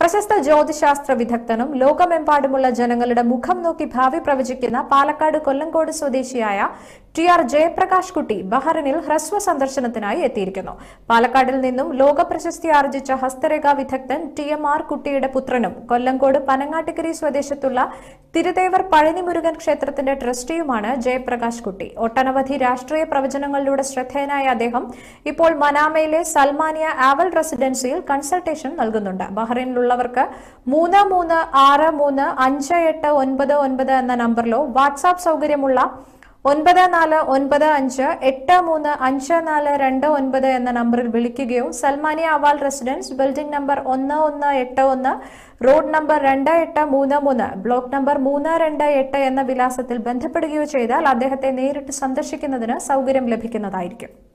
പ്രശസ്ത ജ്യോതിശാസ്ത്ര വിദഗ്ധനും ലോകമെമ്പാടുമുള്ള ജനങ്ങളുടെ മുഖം നോക്കി ഭാവി പ്രവചിക്കുന്ന പാലക്കാട് കൊല്ലങ്കോട് സ്വദേശിയായ ടി ആർ ജയപ്രകാശ് കുട്ടി ബഹറിനിൽ ഹ്രസ്വ സന്ദർശനത്തിനായി എത്തിയിരിക്കുന്നു പാലക്കാടിൽ നിന്നും ലോക പ്രശസ്തി ആർജിച്ച ഹസ്തരേഖാ വിദഗ്ധൻ ടി എം ആർ കുട്ടിയുടെ പുത്രനും കൊല്ലങ്കോട് പനങ്ങാട്ടുകരി സ്വദേശത്തുള്ള തിരുതേവർ പഴനിമുരുകൻ ക്ഷേത്രത്തിന്റെ ട്രസ്റ്റിയുമാണ് ജയപ്രകാശ് കുട്ടി ഒട്ടനവധി രാഷ്ട്രീയ പ്രവചനങ്ങളിലൂടെ ശ്രദ്ധേയനായ അദ്ദേഹം ഇപ്പോൾ മനാമയിലെ സൽമാനിയ ആവൽ റെസിഡൻസിയിൽ കൺസൾട്ടേഷൻ നൽകുന്നുണ്ട് ബഹ്റൈനിലുള്ളവർക്ക് മൂന്ന് മൂന്ന് ആറ് മൂന്ന് അഞ്ച് എട്ട് ഒൻപത് ഒൻപത് എന്ന നമ്പറിലോ വാട്സാപ്പ് സൗകര്യമുള്ള ഒൻപത് നാല് ഒൻപത് അഞ്ച് എട്ട് മൂന്ന് അഞ്ച് നാല് രണ്ട് ഒൻപത് എന്ന നമ്പറിൽ വിളിക്കുകയോ Salmaniya Awal residence building number ഒന്ന് ഒന്ന് എട്ട് ഒന്ന് റോഡ് നമ്പർ രണ്ട് എട്ട് മൂന്ന് മൂന്ന് ബ്ലോക്ക് നമ്പർ മൂന്ന് രണ്ട് എട്ട് എന്ന വിലാസത്തിൽ ബന്ധപ്പെടുകയോ ചെയ്താൽ അദ്ദേഹത്തെ നേരിട്ട് സന്ദർശിക്കുന്നതിന് സൗകര്യം ലഭിക്കുന്നതായിരിക്കും